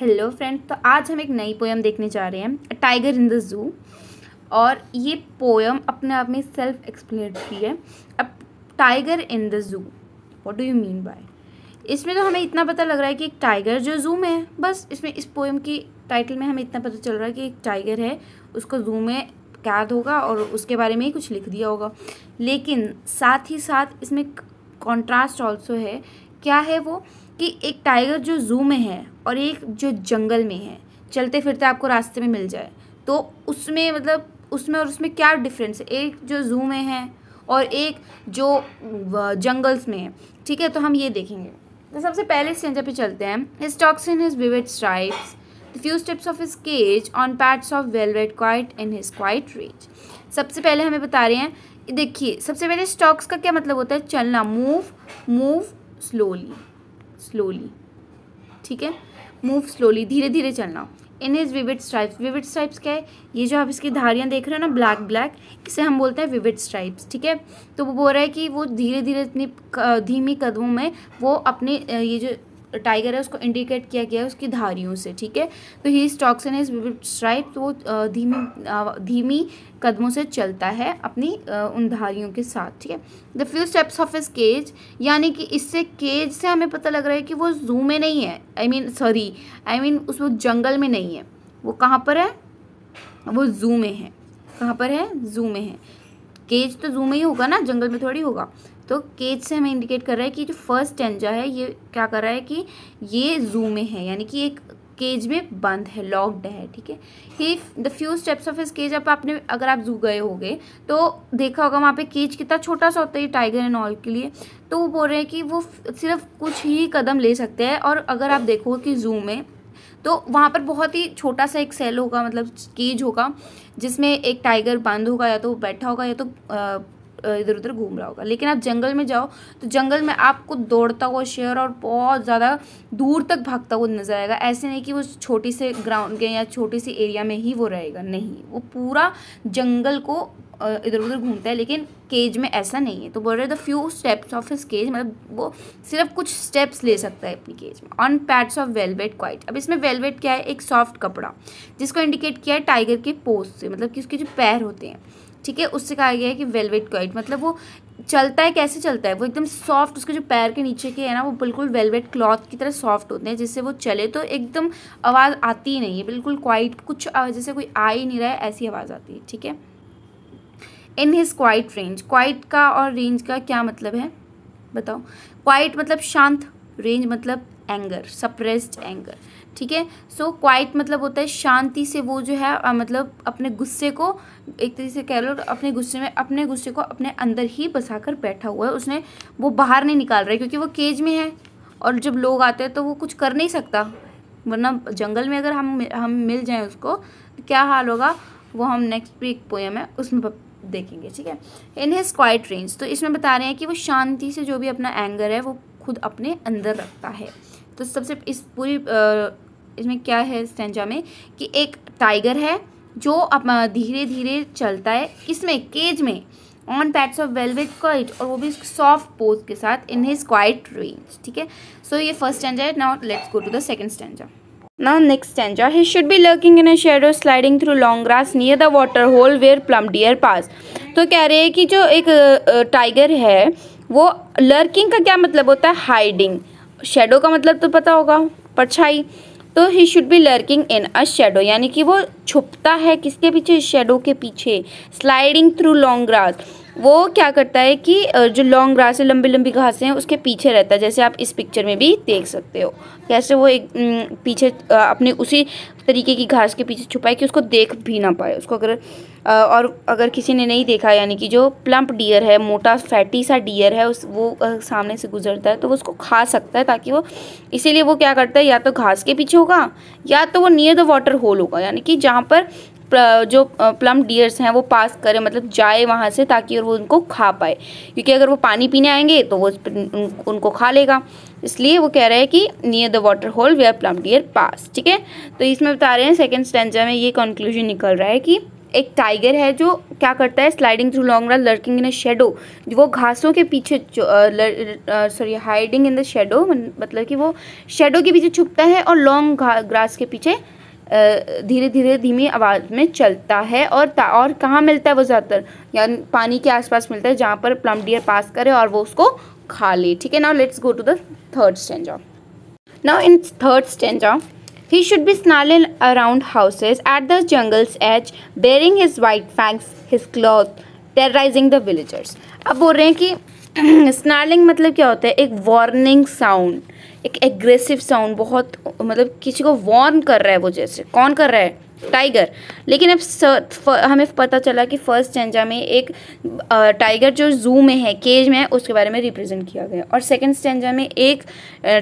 Hello friend तो आज हम एक नई पोएम देखने जा रहे हैं टाइगर इन द ज़ू और ये पोएम अपने आप में सेल्फ एक्सप्लेनेटरी है अब tiger in the zoo what do you mean by इसमें तो हमें इतना पता लग रहा है कि एक टाइगर जो जू में है बस इसमें इस पोएम की टाइटल में हमें इतना पता चल रहा है कि एक टाइगर है उसको जू में कैद होगा और उसके बारे में ही कुछ लिख दिया होगा लेकिन साथ ही साथ इसमें कॉन्ट्रास्ट ऑल्सो है क्या है वो कि एक टाइगर जो जू में है और एक जो जंगल में है चलते फिरते आपको रास्ते में मिल जाए तो उसमें मतलब उसमें और उसमें क्या डिफरेंस है एक जो जू में है और एक जो जंगल्स में है ठीक है तो हम ये देखेंगे तो सबसे पहले स्टेंजा पे चलते हैं he stalks in his vivid stripes the few steps of his cage on pads of velvet quiet in his quiet rage सबसे पहले हमें बता रहे हैं देखिए सबसे पहले स्टॉक्स का क्या मतलब होता है चलना मूव मूव स्लोली स्लोली ठीक है मूव स्लोली धीरे धीरे चलना in his vivid stripes vivid stripes क्या है ये जो आप इसकी धारियाँ देख रहे हो ना ब्लैक ब्लैक इसे हम बोलते हैं विविड स्ट्राइप्स ठीक है तो वो बोल रहा है कि वो धीरे धीरे इतनी धीमी कदमों में वो अपने ये जो टाइगर है उसको इंडिकेट किया गया है उसकी धारियों से ठीक है तो ही स्टॉक्सन इज स्ट्राइट तो वो धीमी धीमी कदमों से चलता है अपनी उन धारियों के साथ ठीक है the few steps of his cage यानी कि इससे केज से हमें पता लग रहा है कि वो जू में नहीं है I mean sorry I mean उस जंगल में नहीं है वो कहाँ पर है वो जू में है कहाँ पर है जू में है केज तो जू में ही होगा ना जंगल में थोड़ी होगा तो केज से हमें इंडिकेट कर रहा है कि जो फर्स्ट टेंजा है ये क्या कर रहा है कि ये जू में है यानी कि एक केज में बंद है लॉक्ड है ठीक है ही the few steps of his cage अब आपने अगर आप जू गए होगे तो देखा होगा वहाँ पे केज कितना छोटा सा होता है टाइगर एंड ऑल के लिए तो वो बोल रहे हैं कि वो सिर्फ कुछ ही कदम ले सकते हैं और अगर आप देखो कि जू में तो वहाँ पर बहुत ही छोटा सा एक सेल होगा मतलब केज होगा जिसमें एक टाइगर बंद होगा या तो बैठा होगा या तो आ, इधर उधर घूम रहा होगा लेकिन आप जंगल में जाओ तो जंगल में आपको दौड़ता हुआ शेर और बहुत ज़्यादा दूर तक भागता हुआ नजर आएगा ऐसे नहीं कि वो छोटी से ग्राउंड के या छोटी सी एरिया में ही वो रहेगा नहीं वो पूरा जंगल को इधर उधर घूमता है लेकिन केज में ऐसा नहीं है तो बोल रहे the few steps of his cage मतलब वो सिर्फ कुछ स्टेप्स ले सकता है अपनी केज में on pads of velvet quiet अब इसमें वेलवेट क्या है एक सॉफ्ट कपड़ा जिसको इंडिकेट किया है टाइगर के पोस्ट से मतलब कि उसके जो पैर होते हैं ठीक है उससे कहा गया है कि वेलवेट क्वाइट मतलब वो चलता है कैसे चलता है वो एकदम सॉफ्ट उसके जो पैर के नीचे के है ना वो बिल्कुल वेलवेट क्लॉथ की तरह सॉफ्ट होते हैं जिससे वो चले तो एकदम आवाज़ आती ही नहीं है बिल्कुल क्वाइट कुछ जैसे कोई आ ही नहीं रहा है ऐसी आवाज़ आती है ठीक है in his quiet range quiet का और रेंज का क्या मतलब है बताओ क्वाइट मतलब शांत रेंज मतलब एंगर सप्रेस्ड एंगर ठीक है सो क्वाइट मतलब होता है शांति से वो जो है आ, मतलब अपने गुस्से को एक तरीके से कह लो अपने गुस्से में अपने गुस्से को अपने अंदर ही बसा कर बैठा हुआ है उसने वो बाहर नहीं निकाल रहा है क्योंकि वो केज में है और जब लोग आते हैं तो वो कुछ कर नहीं सकता वरना जंगल में अगर हम हम मिल जाएँ उसको तो क्या हाल होगा वो हम नेक्स्ट वीक पोएम है उसमें देखेंगे ठीक है इन हिज क्वाइट रेंज तो इसमें बता रहे हैं कि वो शांति से जो भी अपना एंगर है वो खुद अपने अंदर रखता है तो सबसे इस पूरी इसमें क्या है स्टेंजा में कि एक टाइगर है जो धीरे धीरे चलता है किसमें केज में on pads of velvet quiet और वो भी सॉफ्ट पोज के साथ इन हिज क्वाइट रेंज ठीक है सो ये फर्स्ट स्टेंजा है now let's go to the second stanza now next stanza he should be lurking in a shadow sliding through long grass near the water hole where plum deer pass तो कह रहे हैं कि जो एक tiger है वो लर्किंग का क्या मतलब होता है हाइडिंग शेडो का मतलब तो पता होगा परछाई तो he should be lurking in a shadow यानी कि वो छुपता है किसके पीछे शेडो के पीछे स्लाइडिंग थ्रू लॉन्ग ग्रास वो क्या करता है कि जो लॉन्ग ग्रास है लंबी लंबी घासें हैं उसके पीछे रहता है जैसे आप इस पिक्चर में भी देख सकते हो कैसे वो एक पीछे अपने उसी तरीके की घास के पीछे छुपाए कि उसको देख भी ना पाए उसको अगर और अगर किसी ने नहीं देखा यानी कि जो प्लम्प डियर है मोटा फैटी सा डियर है उस वो सामने से गुजरता है तो वो उसको खा सकता है ताकि वो इसीलिए वो क्या करता है या तो घास के पीछे होगा या तो वो नियर द वाटर होल होगा यानी कि जहाँ पर जो प्लम डियर्स हैं वो पास करें मतलब जाए वहाँ से ताकि वो उनको खा पाए क्योंकि अगर वो पानी पीने आएंगे तो वो उनको खा लेगा इसलिए वो कह रहा है कि near the water hole where plum deer pass ठीक है तो इसमें बता रहे हैं सेकेंड स्टेंजा में ये कंक्लूजन निकल रहा है कि एक टाइगर है जो क्या करता है sliding through long run lurking in a shadow वो घासों के पीछे sorry hiding in the shadow मतलब कि वो शेडो के पीछे छुपता है और लॉन्ग ग्रास के पीछे धीरे धीरे धीमी आवाज़ में चलता है और और कहाँ मिलता है वो ज़्यादातर यानी पानी के आसपास मिलता है जहाँ पर प्लम डियर पास करे और वो उसको खा ले ठीक है ना let's go to the third stanza now in third stanza he should be snarl around houses at the jungle's edge baring his white fangs his claws terrorising the villagers अब बोल रहे हैं कि स्नार्लिंग मतलब क्या होता है एक वार्निंग साउंड एक एग्रेसिव साउंड बहुत मतलब किसी को वार्न कर रहा है वो जैसे कौन कर रहा है टाइगर लेकिन अब हमें पता चला कि फर्स्ट स्टेंजा में एक टाइगर जो जू में है केज में है उसके बारे में रिप्रेजेंट किया गया और सेकंड स्टेंजा में एक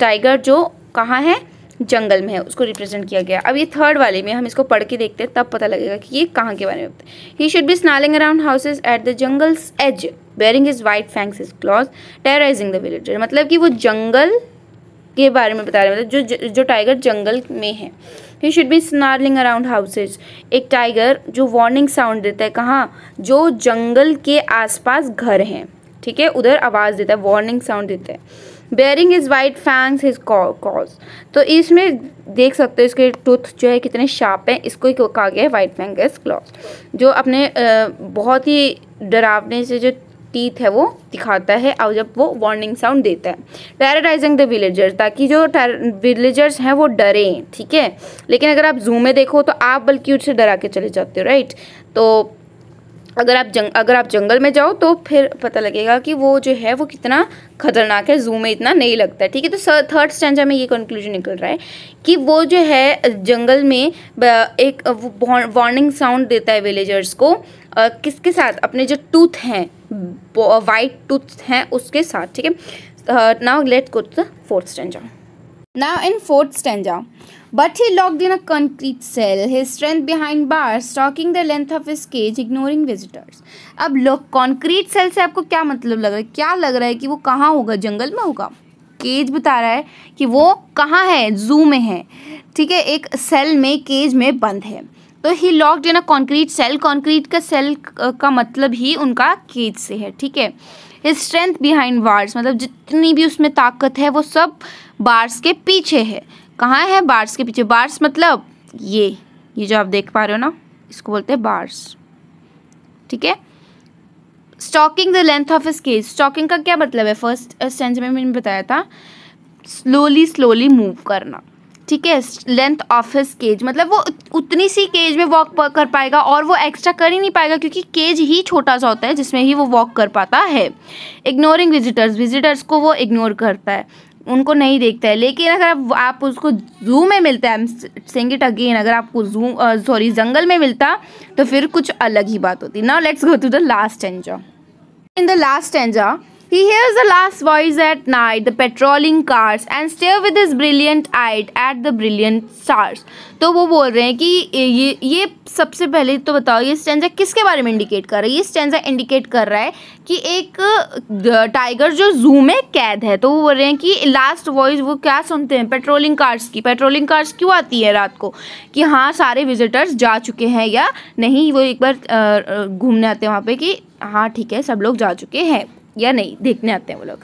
टाइगर जो कहाँ है जंगल में है उसको रिप्रेजेंट किया गया अब ये थर्ड वाले में हम इसको पढ़ के देखते हैं तब पता लगेगा कि ये कहाँ के बारे में he should be snarling around houses at the jungle's edge baring his white fangs his claws terrorising the villager मतलब कि वो जंगल के बारे में बता रहे हैं मतलब जो जो टाइगर जंगल में है he should be snarling around houses एक टाइगर जो वार्निंग साउंड देता है कहाँ जो जंगल के आसपास घर हैं ठीक है उधर आवाज़ देता है वार्निंग साउंड देता है baring his white fangs his claws तो इसमें देख सकते हो इसके टूथ जो है कितने शार्प हैं इसको ही कहा गया है वाइट फैंग इज क्लॉज जो अपने बहुत ही डरावने से जो टीथ है वो दिखाता है और जब वो वार्निंग साउंड देता है टेरराइजिंग द विलेजर्स ताकि जो विलेजर्स हैं वो डरें ठीक है लेकिन अगर आप जू में देखो तो आप बल्कि उससे डरा के चले जाते हो राइट तो अगर आप जंग अगर आप जंगल में जाओ तो फिर पता लगेगा कि वो जो है वो कितना खतरनाक है जू में इतना नहीं लगता है ठीक है तो थर्ड स्टैंड में ये कंक्लूजन निकल रहा है कि वो जो है जंगल में एक वार्निंग साउंड देता है विलेजर्स को किसके साथ अपने जो टूथ हैं वाइट टूथ हैं उसके साथ ठीक है now let go to the fourth stand Now in fourth stanza. But he locked in a concrete cell, his strength behind bars, stalking the length of his cage, ignoring visitors. अब लोग concrete cell से आपको क्या मतलब लग रहा है क्या लग रहा है कि वो कहाँ होगा जंगल में होगा केज बता रहा है कि वो कहाँ है जू में है ठीक है एक सेल में केज में बंद है तो he locked in a concrete cell concrete का सेल का मतलब ही उनका केज से है ठीक है स्ट्रेंथ बिहाइंड वार्ड्स मतलब जितनी भी उसमें ताकत है वो सब बार्स के पीछे है कहाँ है बार्स के पीछे बार्स मतलब ये ये जो आप देख पा रहे हो ना इसको बोलते हैं बार्स ठीक है stalking the length of his cage stalking का क्या मतलब है फर्स्ट स्टेंज uh, में मैंने बताया था स्लोली स्लोली मूव करना ठीक है लेंथ ऑफ हिस केज मतलब वो उतनी सी केज में वॉक कर पाएगा और वो एक्स्ट्रा कर ही नहीं पाएगा क्योंकि केज ही छोटा सा होता है जिसमें ही वो वॉक कर पाता है इग्नोरिंग विजिटर्स विजिटर्स को वो इग्नोर करता है उनको नहीं देखता है लेकिन अगर आप उसको जू में मिलता है सेंग इट अगेन अगर आपको जू सॉरी जंगल में मिलता तो फिर कुछ अलग ही बात होती now let's go to the last stanza in the last stanza He hears the last voice at night, the patrolling cars, and stare with his brilliant eyes at the brilliant stars. तो वो बोल रहे हैं कि ये ये सबसे पहले तो बताओ ये स्टेंजा किसके बारे में इंडिकेट कर रहा है ये स्टेंजा इंडिकेट कर रहा है कि एक टाइगर जो जू में कैद है तो वो बोल रहे हैं कि लास्ट वॉइस वो क्या सुनते हैं पेट्रोलिंग कार्स की पेट्रोलिंग कार्स क्यों आती है रात को कि हाँ सारे विजिटर्स जा चुके हैं या नहीं वो एक बार घूमने आते हैं वहाँ पर कि हाँ ठीक है सब लोग जा चुके हैं या नहीं देखने आते हैं वो लोग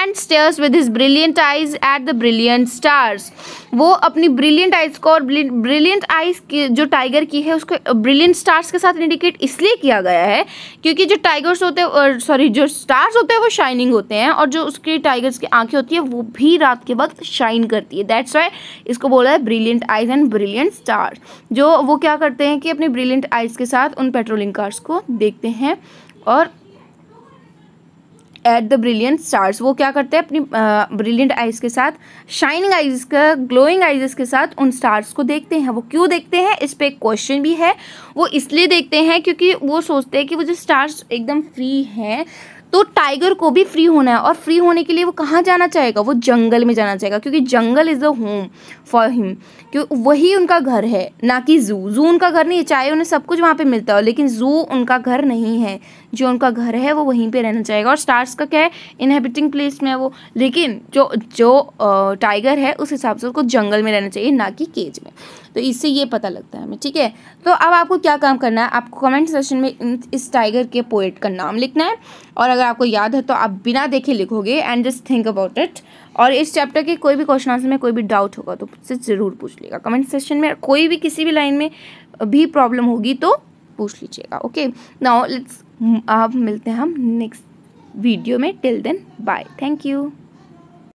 and stares with his brilliant eyes at the brilliant stars वो अपनी ब्रिलियंट आइज को और ब्रिलियंट आइज जो टाइगर की है उसको ब्रिलियंट स्टार्स के साथ इंडिकेट इसलिए किया गया है क्योंकि जो टाइगर्स होते हैं सॉरी जो स्टार्स होते हैं वो शाइनिंग होते हैं और जो उसके टाइगर्स की आंखें होती है वो भी रात के वक्त शाइन करती है दैट्स वाई इसको बोला है brilliant eyes and brilliant stars जो वो क्या करते हैं कि अपनी ब्रिलियंट आइज के साथ उन पेट्रोलिंग कार्स को देखते हैं और एट द ब्रिलियंट स्टार्स वो क्या करते हैं अपनी ब्रिलियंट आइज़ के साथ शाइनिंग आइज़ का ग्लोइंग आइज़ के साथ उन स्टार्स को देखते हैं वो क्यों देखते हैं इस पर एक क्वेश्चन भी है वो इसलिए देखते हैं क्योंकि वो सोचते हैं कि वो जो स्टार्स एकदम फ्री हैं तो टाइगर को भी फ्री होना है और फ्री होने के लिए वो कहाँ जाना चाहेगा वो जंगल में जाना चाहेगा क्योंकि jungle is a home for him क्यों वही उनका घर है ना कि ज़ू ज़ू उनका घर नहीं है चाहे उन्हें सब कुछ वहाँ पर मिलता हो लेकिन ज़ू उनका घर नहीं है जो उनका घर है वो वहीं पर रहना चाहेगा और स्टार्स का क्या है इनहेबिटिंग प्लेस में है वो लेकिन जो जो टाइगर है उस हिसाब से उसको जंगल में रहना चाहिए ना कि केज में तो इससे ये पता लगता है हमें ठीक है तो अब आपको क्या काम करना है आपको कमेंट सेशन में इस टाइगर के पोएट का नाम लिखना है और अगर आपको याद है तो आप बिना देखे लिखोगे and just think about it और इस चैप्टर के कोई भी क्वेश्चन आंसर में कोई भी डाउट होगा तो मुझसे ज़रूर पूछ लीजिएगा कमेंट सेशन में कोई भी किसी भी लाइन में भी प्रॉब्लम होगी तो पूछ लीजिएगा ओके नाउ लेट्स आप मिलते हैं हम नेक्स्ट वीडियो में till then bye thank you